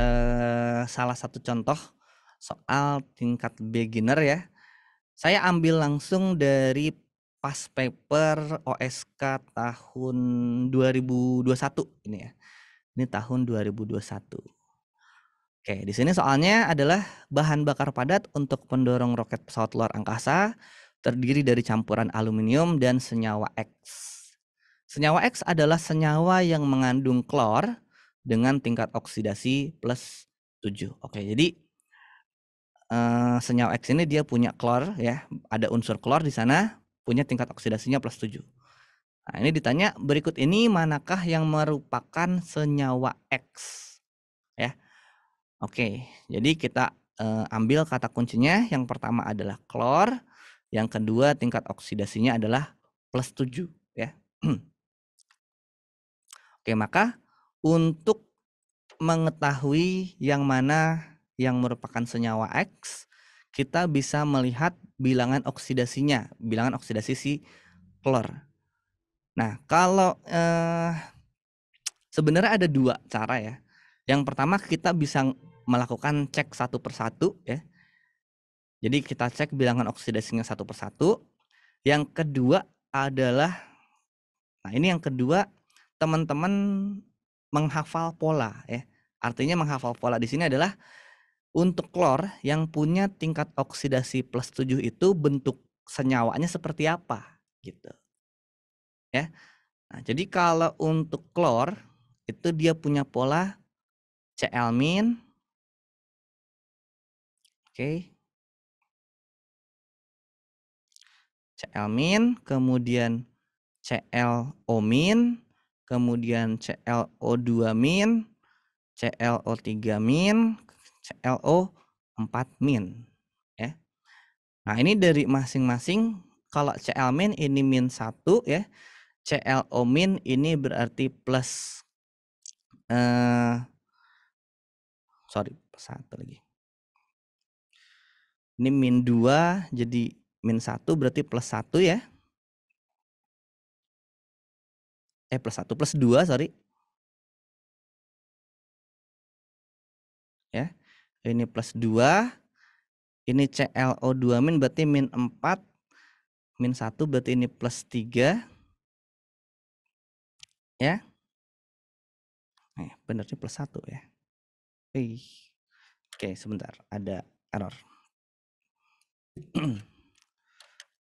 eh, salah satu contoh soal tingkat beginner ya. Saya ambil langsung dari pas paper OSK tahun 2021 ini ya. Ini tahun 2021. Oke, di sini soalnya adalah bahan bakar padat untuk pendorong roket pesawat luar angkasa terdiri dari campuran aluminium dan senyawa X. Senyawa X adalah senyawa yang mengandung klor dengan tingkat oksidasi plus 7. Oke, jadi uh, eh, senyawa X ini dia punya klor ya, ada unsur klor di sana, punya tingkat oksidasinya plus 7. Nah, ini ditanya berikut ini manakah yang merupakan senyawa X? Ya. Oke, jadi kita uh, ambil kata kuncinya yang pertama adalah klor, yang kedua tingkat oksidasinya adalah plus 7 ya. Oke, maka untuk mengetahui yang mana yang merupakan senyawa X, kita bisa melihat bilangan oksidasinya, bilangan oksidasi si klor. Nah, kalau eh, sebenarnya ada dua cara ya. Yang pertama kita bisa melakukan cek satu persatu ya. Jadi kita cek bilangan oksidasinya satu persatu. Yang kedua adalah, nah ini yang kedua teman-teman menghafal pola ya. Artinya menghafal pola di sini adalah untuk klor yang punya tingkat oksidasi plus 7 itu bentuk senyawanya seperti apa gitu. Ya. Nah, jadi kalau untuk klor itu dia punya pola Cl min Oke. Okay. Cl min kemudian Cl omin kemudian ClO2 min, ClO3 min, ClO4 min. Ya. Nah ini dari masing-masing kalau Cl min ini min 1 ya. ClO min ini berarti plus eh, sorry satu lagi. Ini min 2 jadi min 1 berarti plus 1 ya. eh plus satu plus dua sorry ya ini plus dua ini ClO2 min berarti min 4 min 1 berarti ini plus 3 ya eh, benernya plus 1 ya Ih. oke sebentar ada error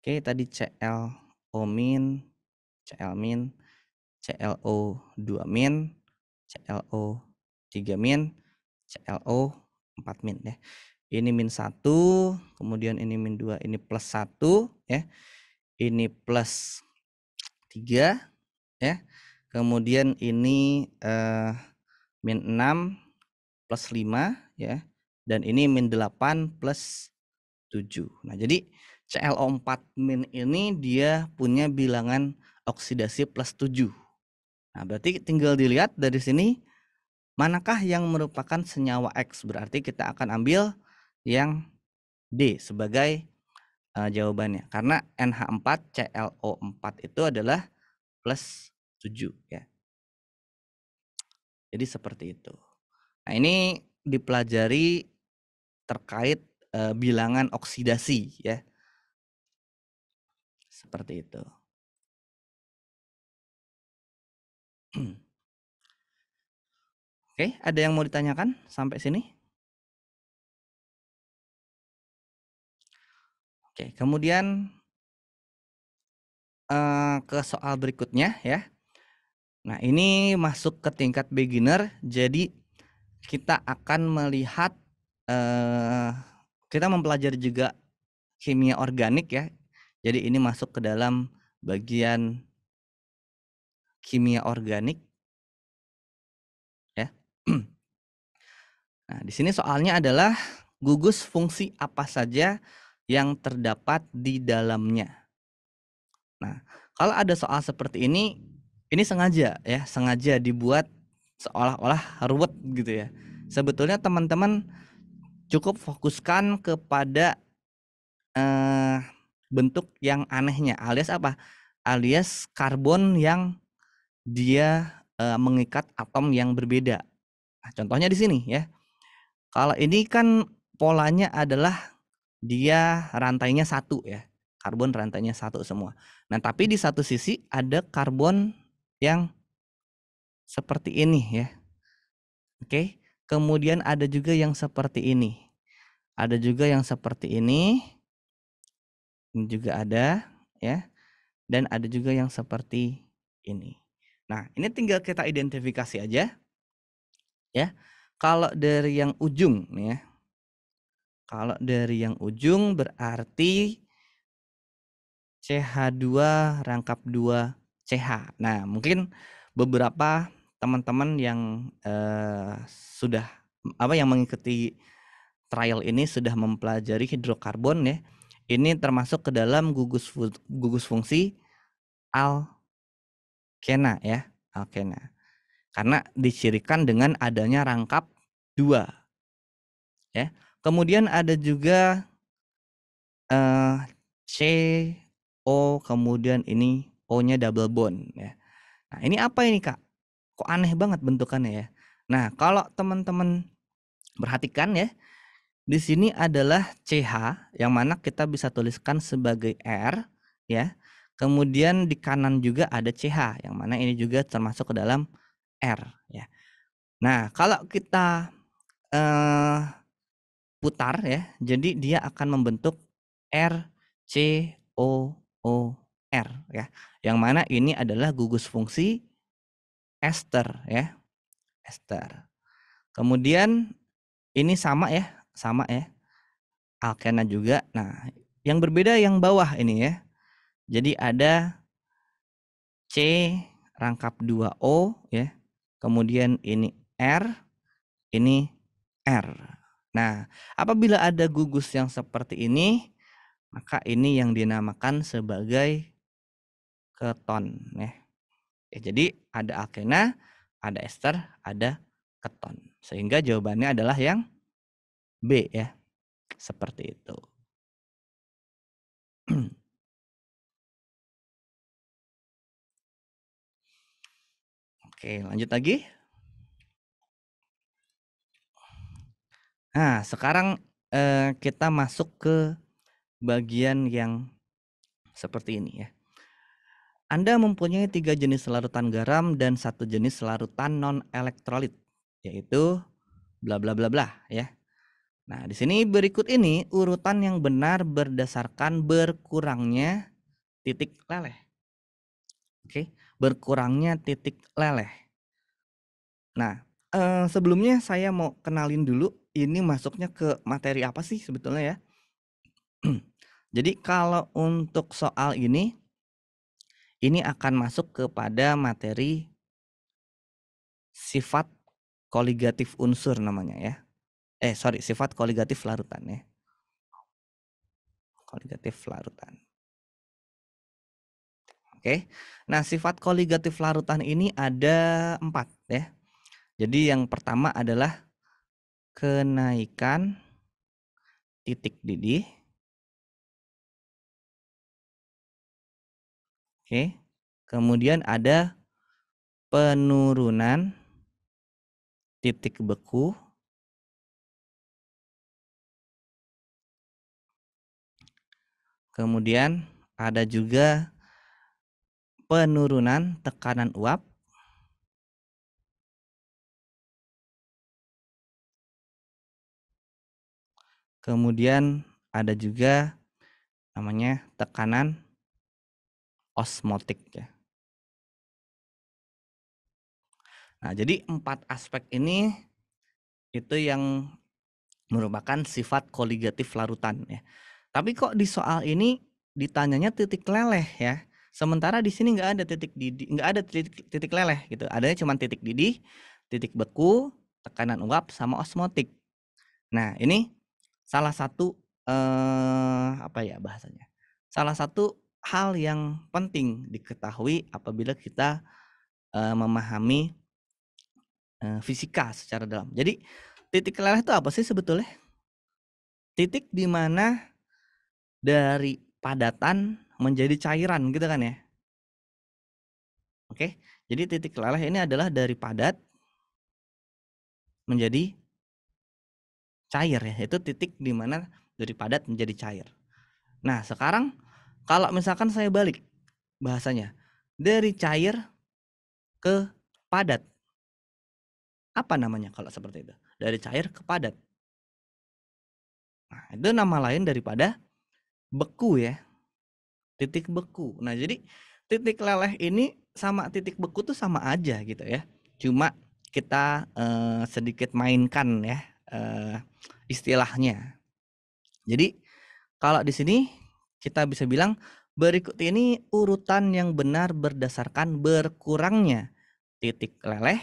oke tadi CLO min CL min ClO2 min, ClO3 min, ClO4 min ya. Ini min 1, kemudian ini min 2, ini plus 1 ya. Ini plus 3 ya. Kemudian ini eh, min 6 plus 5 ya. Dan ini min 8 plus 7. Nah, jadi ClO4 min ini dia punya bilangan oksidasi plus 7 Nah, berarti tinggal dilihat dari sini manakah yang merupakan senyawa X. Berarti kita akan ambil yang D sebagai uh, jawabannya. Karena NH4ClO4 itu adalah plus 7 ya. Jadi seperti itu. Nah, ini dipelajari terkait uh, bilangan oksidasi ya. Seperti itu. Hmm. Oke, ada yang mau ditanyakan sampai sini? Oke, kemudian uh, ke soal berikutnya ya. Nah, ini masuk ke tingkat beginner, jadi kita akan melihat uh, kita mempelajari juga kimia organik ya. Jadi ini masuk ke dalam bagian kimia organik. Ya. Nah, di sini soalnya adalah gugus fungsi apa saja yang terdapat di dalamnya. Nah, kalau ada soal seperti ini, ini sengaja ya, sengaja dibuat seolah-olah ruwet gitu ya. Sebetulnya teman-teman cukup fokuskan kepada eh, bentuk yang anehnya, alias apa? Alias karbon yang dia uh, mengikat atom yang berbeda. Nah, contohnya di sini ya. Kalau ini kan polanya adalah dia rantainya satu ya. Karbon rantainya satu semua. Nah, tapi di satu sisi ada karbon yang seperti ini ya. Oke. Kemudian ada juga yang seperti ini. Ada juga yang seperti ini. Ini juga ada ya. Dan ada juga yang seperti ini. Nah, ini tinggal kita identifikasi aja. Ya. Kalau dari yang ujung nih ya. Kalau dari yang ujung berarti CH2 rangkap 2 CH. Nah, mungkin beberapa teman-teman yang eh, sudah apa yang mengikuti trial ini sudah mempelajari hidrokarbon ya. Ini termasuk ke dalam gugus gugus fungsi al kena ya alkena karena dicirikan dengan adanya rangkap dua ya kemudian ada juga eh, C O kemudian ini O-nya double bond ya nah ini apa ini kak kok aneh banget bentukannya ya nah kalau teman-teman perhatikan ya di sini adalah CH yang mana kita bisa tuliskan sebagai R ya Kemudian di kanan juga ada CH yang mana ini juga termasuk ke dalam R ya. Nah, kalau kita eh, putar ya, jadi dia akan membentuk R C O O R ya. Yang mana ini adalah gugus fungsi ester ya. Ester. Kemudian ini sama ya, sama ya. Alkena juga. Nah, yang berbeda yang bawah ini ya. Jadi ada C rangkap 2O ya. Kemudian ini R, ini R. Nah, apabila ada gugus yang seperti ini, maka ini yang dinamakan sebagai keton ya. ya jadi ada alkena, ada ester, ada keton. Sehingga jawabannya adalah yang B ya. Seperti itu. Oke, lanjut lagi. Nah, sekarang eh, kita masuk ke bagian yang seperti ini ya. Anda mempunyai tiga jenis larutan garam dan satu jenis larutan non elektrolit, yaitu bla bla bla bla ya. Nah, di sini berikut ini urutan yang benar berdasarkan berkurangnya titik leleh. Oke. Okay berkurangnya titik leleh. Nah, eh, sebelumnya saya mau kenalin dulu ini masuknya ke materi apa sih sebetulnya ya. Jadi kalau untuk soal ini, ini akan masuk kepada materi sifat koligatif unsur namanya ya. Eh sorry, sifat koligatif larutan ya. Koligatif larutan. Oke. Nah, sifat koligatif larutan ini ada empat ya. Jadi yang pertama adalah kenaikan titik didih. Oke. Kemudian ada penurunan titik beku. Kemudian ada juga penurunan tekanan uap kemudian ada juga namanya tekanan osmotik ya. Nah, jadi empat aspek ini itu yang merupakan sifat koligatif larutan ya. Tapi kok di soal ini ditanyanya titik leleh ya. Sementara di sini nggak ada titik didih, nggak ada titik, titik leleh gitu. Adanya cuma titik didih, titik beku, tekanan uap sama osmotik. Nah, ini salah satu eh, apa ya bahasanya? Salah satu hal yang penting diketahui apabila kita eh, memahami eh, fisika secara dalam. Jadi, titik leleh itu apa sih sebetulnya? Titik di mana dari padatan menjadi cairan gitu kan ya. Oke, jadi titik leleh ini adalah dari padat menjadi cair ya. Itu titik di mana dari padat menjadi cair. Nah, sekarang kalau misalkan saya balik bahasanya dari cair ke padat. Apa namanya kalau seperti itu? Dari cair ke padat. Nah, itu nama lain daripada beku ya titik beku. Nah, jadi titik leleh ini sama titik beku tuh sama aja gitu ya. Cuma kita eh, sedikit mainkan ya eh, istilahnya. Jadi kalau di sini kita bisa bilang berikut ini urutan yang benar berdasarkan berkurangnya titik leleh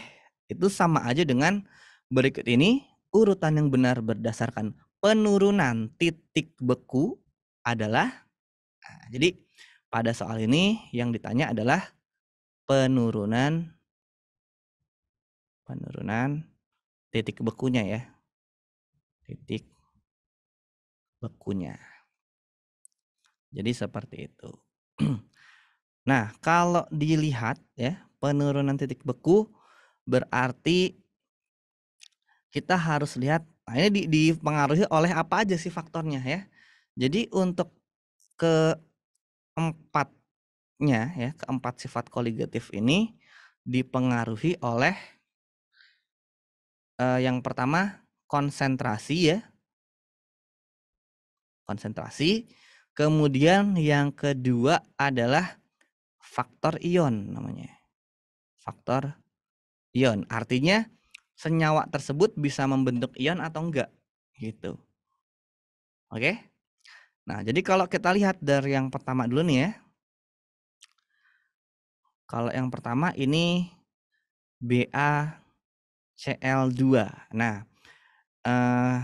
itu sama aja dengan berikut ini urutan yang benar berdasarkan penurunan titik beku adalah nah, jadi pada soal ini yang ditanya adalah penurunan penurunan titik bekunya ya. Titik bekunya. Jadi seperti itu. nah, kalau dilihat ya, penurunan titik beku berarti kita harus lihat nah ini dipengaruhi oleh apa aja sih faktornya ya. Jadi untuk ke keempatnya ya keempat sifat koligatif ini dipengaruhi oleh eh, yang pertama konsentrasi ya konsentrasi kemudian yang kedua adalah faktor ion namanya faktor ion artinya senyawa tersebut bisa membentuk ion atau enggak gitu oke Nah, jadi kalau kita lihat dari yang pertama dulu nih ya. Kalau yang pertama ini BaCl2. Nah, eh,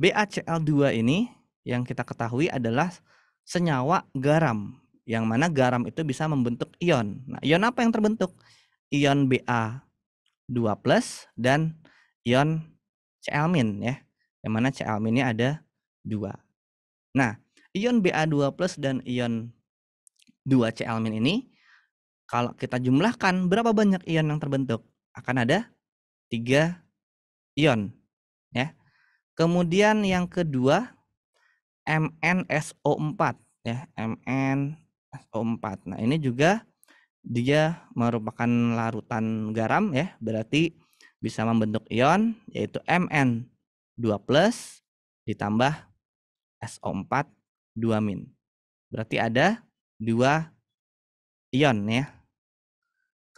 BaCl2 ini yang kita ketahui adalah senyawa garam. Yang mana garam itu bisa membentuk ion. Nah, ion apa yang terbentuk? Ion Ba2+ dan ion Cl- ya. Yang mana Cl- ini ada dua. Nah, ion Ba2 plus dan ion 2Cl- ini kalau kita jumlahkan berapa banyak ion yang terbentuk? Akan ada 3 ion. ya. Kemudian yang kedua MnSO4 ya, MnSO4. Nah, ini juga dia merupakan larutan garam ya, berarti bisa membentuk ion yaitu Mn2+ ditambah SO4 2 min. Berarti ada 2 ion ya.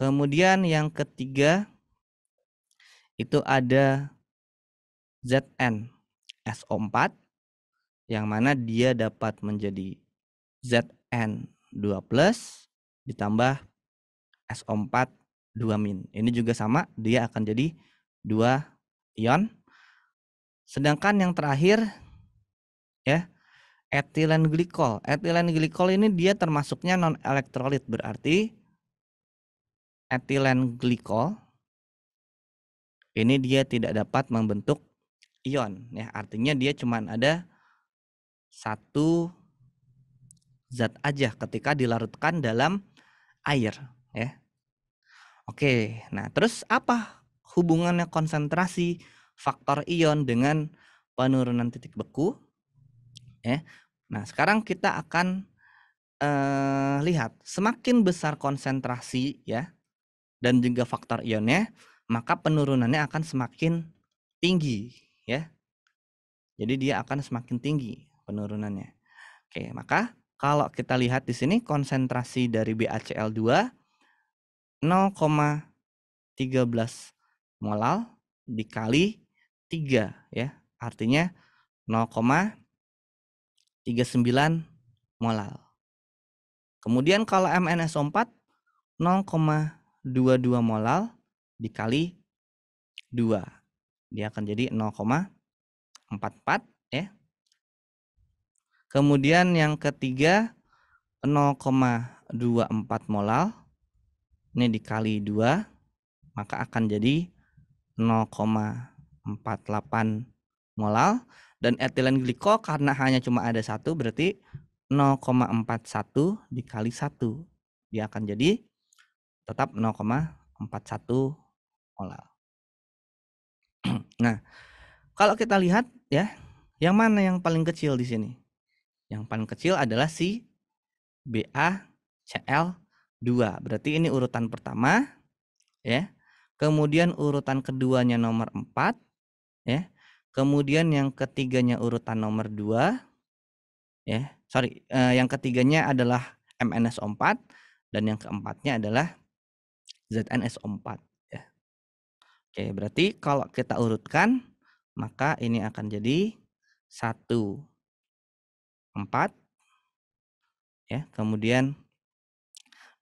Kemudian yang ketiga itu ada Zn SO4 yang mana dia dapat menjadi Zn2+ ditambah SO4 2 min. Ini juga sama, dia akan jadi 2 ion. Sedangkan yang terakhir ya etilen glikol. Etilen glikol ini dia termasuknya non elektrolit berarti etilen glikol ini dia tidak dapat membentuk ion ya artinya dia cuma ada satu zat aja ketika dilarutkan dalam air ya oke nah terus apa hubungannya konsentrasi faktor ion dengan penurunan titik beku ya. Nah, sekarang kita akan eh, lihat semakin besar konsentrasi ya dan juga faktor ionnya, maka penurunannya akan semakin tinggi ya. Jadi dia akan semakin tinggi penurunannya. Oke, maka kalau kita lihat di sini konsentrasi dari BACL2 0,13 molal dikali 3 ya. Artinya 39 molal. Kemudian kalau MnSO4 0,22 molal dikali 2. Dia akan jadi 0,44 ya. Kemudian yang ketiga 0,24 molal ini dikali 2 maka akan jadi 0,48 molal dan etilen glikol karena hanya cuma ada satu berarti 0,41 dikali satu Dia akan jadi tetap 0,41 molal. nah, kalau kita lihat ya, yang mana yang paling kecil di sini? Yang paling kecil adalah si BaCl2. Berarti ini urutan pertama ya. Kemudian urutan keduanya nomor 4 ya. Kemudian yang ketiganya urutan nomor 2 ya, sorry, eh, yang ketiganya adalah MnSO4 dan yang keempatnya adalah ZnSO4 ya. Oke, berarti kalau kita urutkan maka ini akan jadi 1 4 ya, kemudian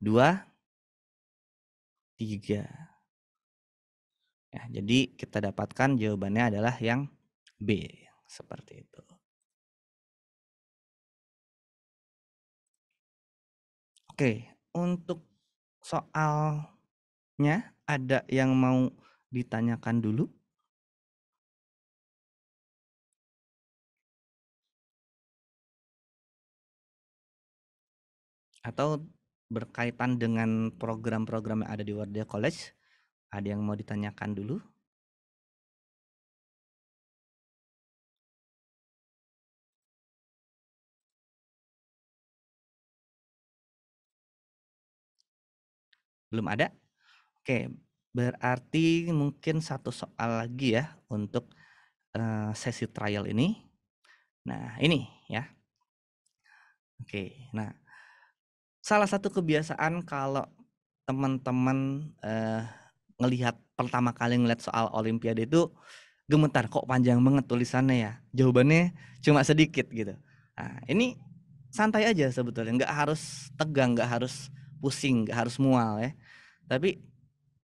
2 3 Ya, jadi kita dapatkan jawabannya adalah yang B seperti itu. Oke, untuk soalnya ada yang mau ditanyakan dulu? Atau berkaitan dengan program-program yang ada di Wardia College, ada yang mau ditanyakan dulu? Belum ada? Oke, berarti mungkin satu soal lagi ya untuk sesi trial ini. Nah, ini ya. Oke, nah salah satu kebiasaan kalau teman-teman uh, ngelihat pertama kali ngelihat soal olimpiade itu gemetar kok panjang banget tulisannya ya. Jawabannya cuma sedikit gitu. Nah, ini santai aja sebetulnya, nggak harus tegang, nggak harus pusing, gak harus mual ya. Tapi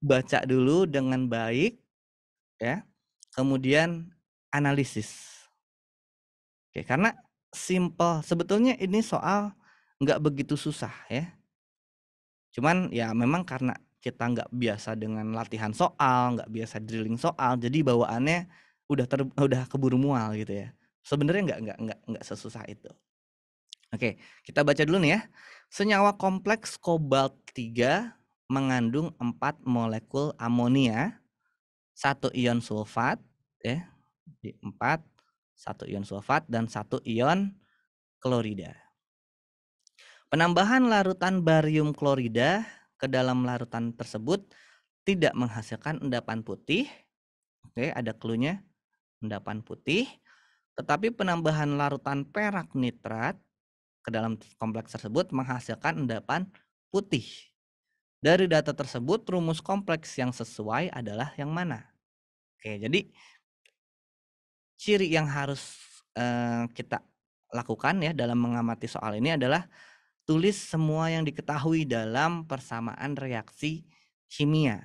baca dulu dengan baik ya. Kemudian analisis. Oke, karena simple sebetulnya ini soal nggak begitu susah ya. Cuman ya memang karena kita nggak biasa dengan latihan soal, nggak biasa drilling soal, jadi bawaannya udah ter, udah keburu mual gitu ya. Sebenarnya nggak nggak nggak nggak sesusah itu. Oke, kita baca dulu nih ya. Senyawa kompleks kobalt 3 mengandung 4 molekul amonia, 1 ion sulfat, ya, di 4, 1 ion sulfat dan 1 ion klorida. Penambahan larutan barium klorida ke dalam larutan tersebut tidak menghasilkan endapan putih. Oke, ada klunya endapan putih. Tetapi penambahan larutan perak nitrat ke dalam kompleks tersebut menghasilkan endapan putih. Dari data tersebut, rumus kompleks yang sesuai adalah yang mana? Oke, jadi ciri yang harus eh, kita lakukan ya dalam mengamati soal ini adalah tulis semua yang diketahui dalam persamaan reaksi kimia.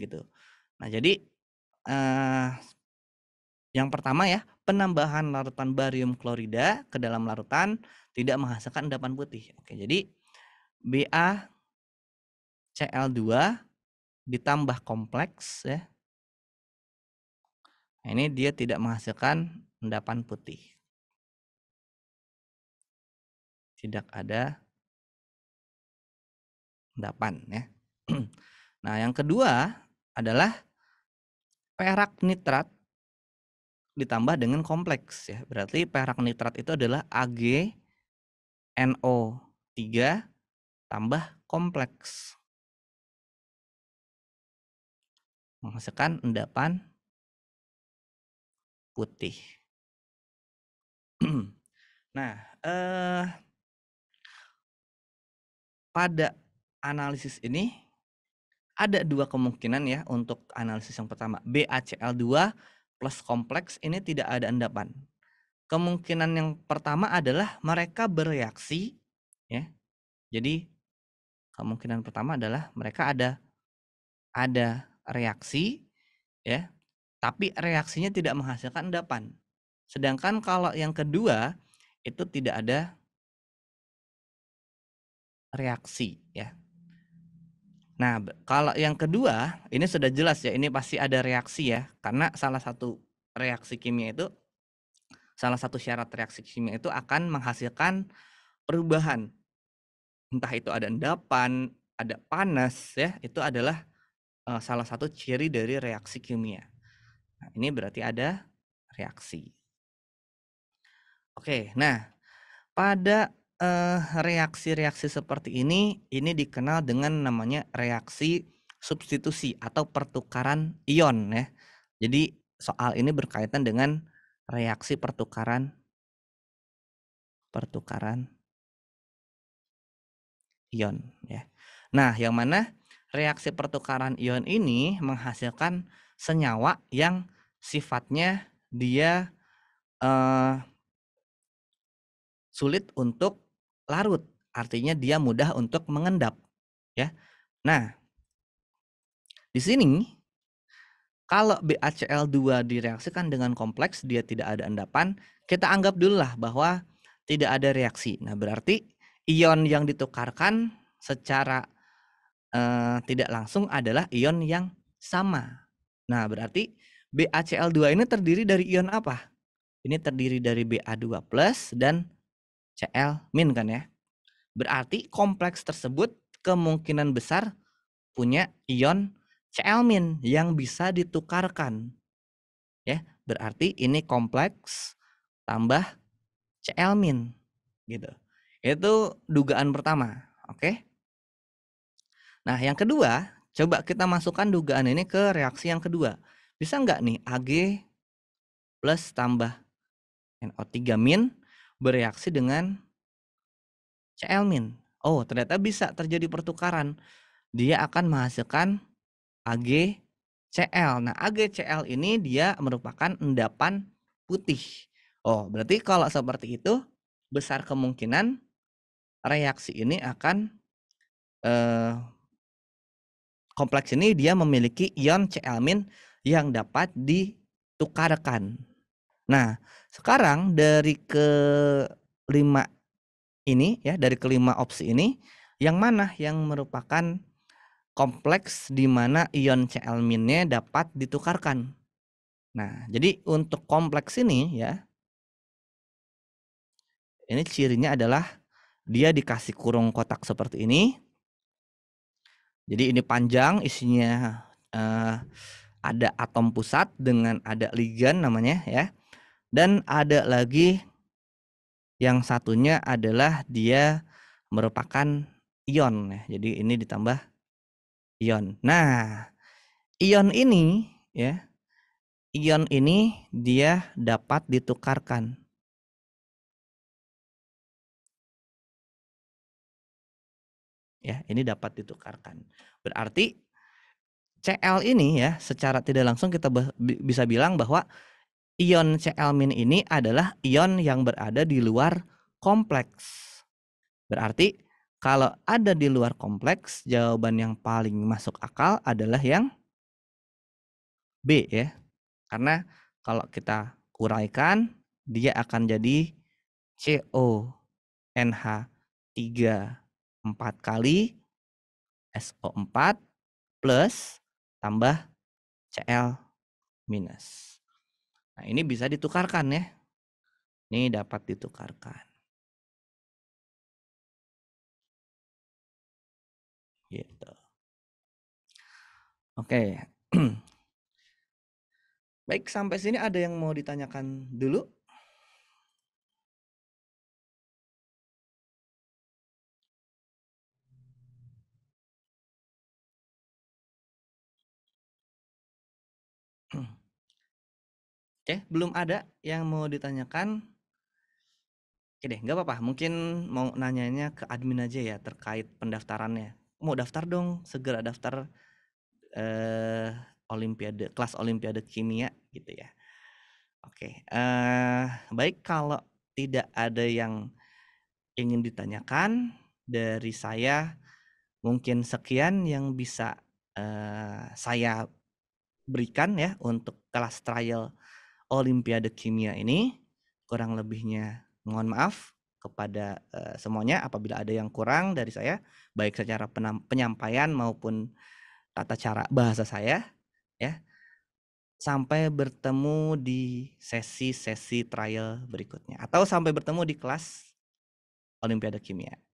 Gitu. Nah, jadi eh, yang pertama ya, penambahan larutan barium klorida ke dalam larutan tidak menghasilkan endapan putih. Oke, jadi Ba Cl2 ditambah kompleks ya. Nah, ini dia tidak menghasilkan endapan putih. Tidak ada endapan ya. Nah, yang kedua adalah perak nitrat ditambah dengan kompleks ya. Berarti perak nitrat itu adalah AgNO3 tambah kompleks. Menghasilkan endapan putih. nah, eh, pada analisis ini ada dua kemungkinan ya untuk analisis yang pertama BACL2 plus kompleks ini tidak ada endapan. Kemungkinan yang pertama adalah mereka bereaksi ya. Jadi kemungkinan pertama adalah mereka ada ada reaksi ya, tapi reaksinya tidak menghasilkan endapan. Sedangkan kalau yang kedua itu tidak ada reaksi ya. Nah, kalau yang kedua, ini sudah jelas ya, ini pasti ada reaksi ya, karena salah satu reaksi kimia itu, salah satu syarat reaksi kimia itu akan menghasilkan perubahan. Entah itu ada endapan, ada panas ya, itu adalah uh, salah satu ciri dari reaksi kimia. Nah, ini berarti ada reaksi. Oke, nah pada reaksi eh, reaksi-reaksi seperti ini, ini dikenal dengan namanya reaksi substitusi atau pertukaran ion ya. Jadi soal ini berkaitan dengan reaksi pertukaran pertukaran ion ya. Nah, yang mana reaksi pertukaran ion ini menghasilkan senyawa yang sifatnya dia uh, sulit untuk larut, artinya dia mudah untuk mengendap, ya. Nah, di sini kalau BACL2 direaksikan dengan kompleks, dia tidak ada endapan, kita anggap dulu lah bahwa tidak ada reaksi. Nah, berarti ion yang ditukarkan secara eh, tidak langsung adalah ion yang sama. Nah, berarti BACL2 ini terdiri dari ion apa? Ini terdiri dari Ba2+ dan CL min kan ya. Berarti kompleks tersebut kemungkinan besar punya ion CL min yang bisa ditukarkan. Ya, berarti ini kompleks tambah CL min gitu. Itu dugaan pertama, oke? Nah, yang kedua, coba kita masukkan dugaan ini ke reaksi yang kedua. Bisa nggak nih Ag plus tambah NO3 min bereaksi dengan CL-min. Oh, ternyata bisa terjadi pertukaran. Dia akan menghasilkan AgCl. Nah, AgCl ini dia merupakan endapan putih. Oh, berarti kalau seperti itu besar kemungkinan reaksi ini akan eh, kompleks ini dia memiliki ion Cl- yang dapat ditukarkan. Nah, sekarang dari kelima ini ya, dari kelima opsi ini, yang mana yang merupakan kompleks di mana ion Cl- nya dapat ditukarkan. Nah, jadi untuk kompleks ini ya, ini cirinya adalah dia dikasih kurung kotak seperti ini. Jadi ini panjang, isinya eh, ada atom pusat dengan ada ligan namanya ya. Dan ada lagi yang satunya adalah dia merupakan ion ya. Jadi ini ditambah ion. Nah, ion ini ya ion ini dia dapat ditukarkan. Ya, ini dapat ditukarkan. Berarti Cl ini ya secara tidak langsung kita bisa bilang bahwa ion Cl- ini adalah ion yang berada di luar kompleks. Berarti kalau ada di luar kompleks, jawaban yang paling masuk akal adalah yang B ya. Karena kalau kita uraikan, dia akan jadi CO NH 3 4 kali SO4 plus tambah Cl minus. Nah, ini bisa ditukarkan ya. Ini dapat ditukarkan. Gitu. Oke. Baik, sampai sini ada yang mau ditanyakan dulu? Oke, belum ada yang mau ditanyakan. Oke deh, nggak apa-apa. Mungkin mau nanyanya ke admin aja ya terkait pendaftarannya. Mau daftar dong, segera daftar eh, olimpiade kelas olimpiade kimia gitu ya. Oke, eh, baik kalau tidak ada yang ingin ditanyakan dari saya, mungkin sekian yang bisa eh, saya berikan ya untuk kelas trial Olimpiade Kimia ini. Kurang lebihnya mohon maaf kepada uh, semuanya apabila ada yang kurang dari saya baik secara penyampaian maupun tata cara bahasa saya ya. Sampai bertemu di sesi-sesi trial berikutnya atau sampai bertemu di kelas Olimpiade Kimia.